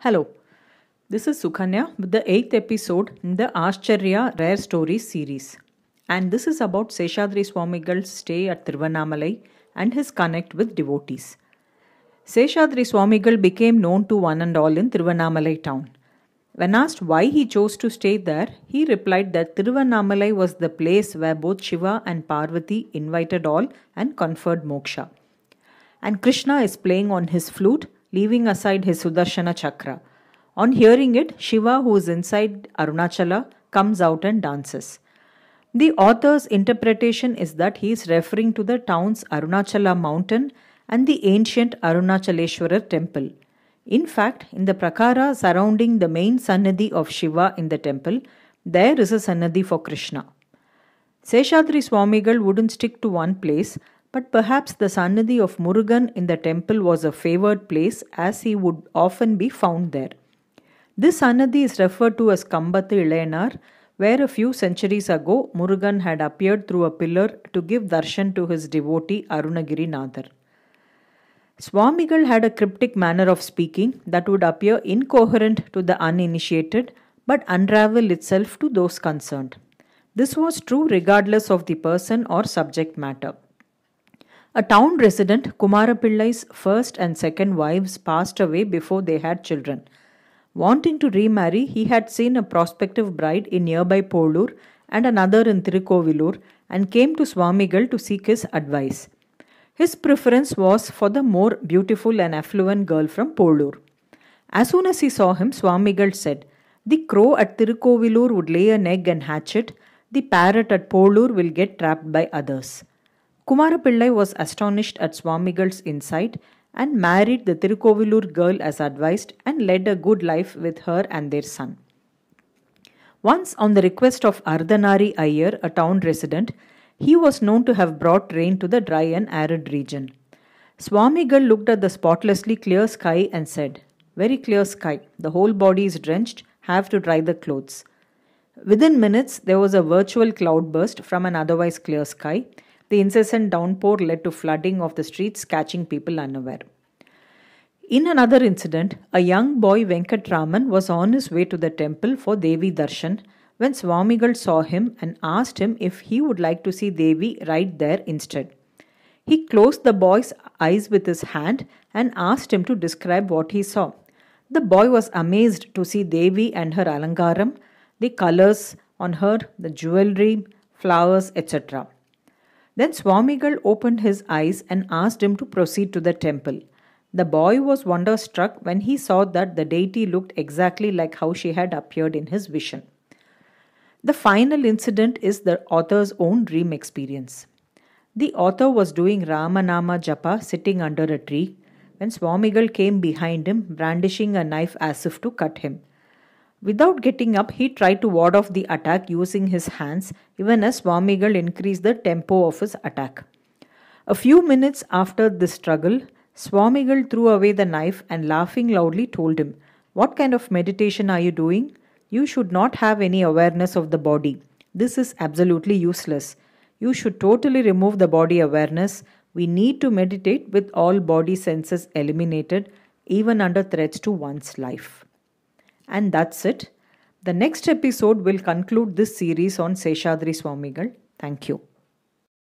Hello, this is Sukhanya with the 8th episode in the Ascharya Rare Stories series. And this is about Seshadri Swamigal's stay at Tiruvannamalai and his connect with devotees. Seshadri Swamigal became known to one and all in Tiruvannamalai town. When asked why he chose to stay there, he replied that Tiruvannamalai was the place where both Shiva and Parvati invited all and conferred moksha. And Krishna is playing on his flute leaving aside his Sudarshana Chakra. On hearing it, Shiva, who is inside Arunachala, comes out and dances. The author's interpretation is that he is referring to the town's Arunachala mountain and the ancient Arunachaleshwara temple. In fact, in the prakara surrounding the main sannidhi of Shiva in the temple, there is a sannidhi for Krishna. Seshadri Swamigal wouldn't stick to one place but perhaps the Sannidhi of Murugan in the temple was a favored place as he would often be found there. This Sannidhi is referred to as Kambathu Ilayanar, where a few centuries ago Murugan had appeared through a pillar to give darshan to his devotee Arunagiri Nadar. Swamigal had a cryptic manner of speaking that would appear incoherent to the uninitiated but unravel itself to those concerned. This was true regardless of the person or subject matter. A town resident, Kumarapillai's first and second wives passed away before they had children. Wanting to remarry, he had seen a prospective bride in nearby Polur and another in Tirukovilur and came to Swamigal to seek his advice. His preference was for the more beautiful and affluent girl from Polur. As soon as he saw him, Swamigal said, The crow at Tirukovilur would lay an egg and hatch it, the parrot at Polur will get trapped by others. Kumarapillai was astonished at Swamigal's insight and married the Tirukovillur girl as advised and led a good life with her and their son. Once, on the request of Ardhanari Ayer, a town resident, he was known to have brought rain to the dry and arid region. Swamigal looked at the spotlessly clear sky and said, Very clear sky, the whole body is drenched, have to dry the clothes. Within minutes, there was a virtual cloudburst from an otherwise clear sky, the incessant downpour led to flooding of the streets, catching people unaware. In another incident, a young boy Venkatraman was on his way to the temple for Devi Darshan when Swamigal saw him and asked him if he would like to see Devi right there instead. He closed the boy's eyes with his hand and asked him to describe what he saw. The boy was amazed to see Devi and her alangaram, the colors on her, the jewelry, flowers, etc. Then Swamigal opened his eyes and asked him to proceed to the temple. The boy was wonderstruck when he saw that the deity looked exactly like how she had appeared in his vision. The final incident is the author's own dream experience. The author was doing Ramanama japa sitting under a tree when Swamigal came behind him brandishing a knife as if to cut him. Without getting up, he tried to ward off the attack using his hands, even as Swamigal increased the tempo of his attack. A few minutes after this struggle, Swamigal threw away the knife and laughing loudly told him, What kind of meditation are you doing? You should not have any awareness of the body. This is absolutely useless. You should totally remove the body awareness. We need to meditate with all body senses eliminated, even under threats to one's life. And that's it. The next episode will conclude this series on Seshadri Swamigal. Thank you.